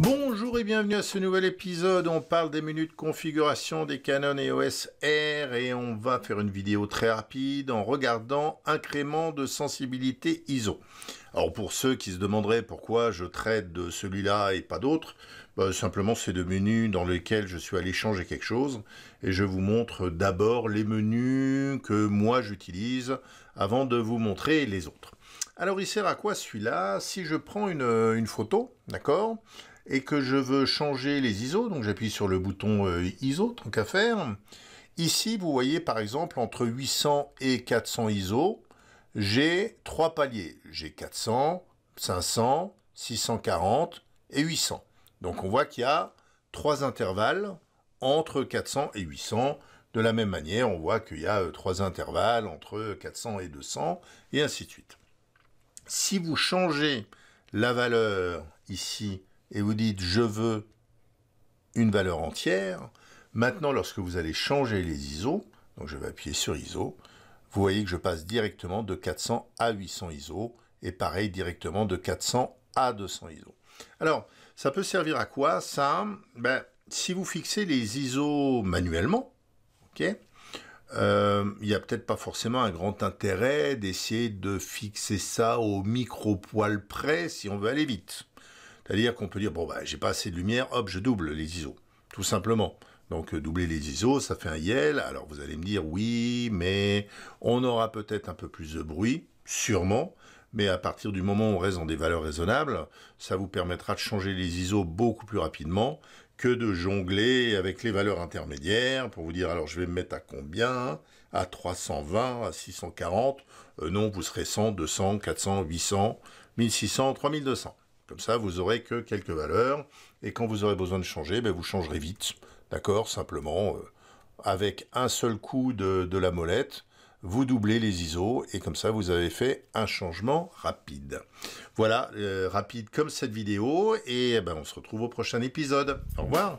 Bonjour et bienvenue à ce nouvel épisode. On parle des menus de configuration des Canon EOS R et on va faire une vidéo très rapide en regardant incrément de sensibilité ISO. Alors pour ceux qui se demanderaient pourquoi je traite de celui-là et pas d'autres, bah, simplement c'est deux menus dans lesquels je suis allé changer quelque chose et je vous montre d'abord les menus que moi j'utilise avant de vous montrer les autres. Alors il sert à quoi celui-là Si je prends une photo, d'accord et que je veux changer les ISO, donc j'appuie sur le bouton euh, ISO, tant qu'à faire. Ici, vous voyez par exemple entre 800 et 400 ISO, j'ai trois paliers. J'ai 400, 500, 640 et 800. Donc on voit qu'il y a trois intervalles entre 400 et 800. De la même manière, on voit qu'il y a euh, trois intervalles entre 400 et 200 et ainsi de suite. Si vous changez la valeur ici et vous dites je veux une valeur entière, maintenant lorsque vous allez changer les ISO, donc je vais appuyer sur ISO, vous voyez que je passe directement de 400 à 800 ISO et pareil directement de 400 à 200 ISO. Alors, ça peut servir à quoi ça ben, Si vous fixez les ISO manuellement, ok euh, il n'y a peut-être pas forcément un grand intérêt d'essayer de fixer ça au micro-poil près si on veut aller vite. C'est-à-dire qu'on peut dire, bon, bah, j'ai pas assez de lumière, hop, je double les ISO, tout simplement. Donc euh, doubler les ISO, ça fait un YEL. Alors vous allez me dire, oui, mais on aura peut-être un peu plus de bruit, sûrement, mais à partir du moment où on reste dans des valeurs raisonnables, ça vous permettra de changer les ISO beaucoup plus rapidement que de jongler avec les valeurs intermédiaires pour vous dire alors je vais me mettre à combien À 320, à 640 euh, Non, vous serez 100, 200, 400, 800, 1600, 3200. Comme ça, vous aurez que quelques valeurs, et quand vous aurez besoin de changer, ben, vous changerez vite, d'accord Simplement, euh, avec un seul coup de, la molette, vous doublez les ISO et comme ça vous avez fait un changement rapide. Voilà, euh, rapide comme cette vidéo et eh ben, on se retrouve au prochain épisode. Au revoir.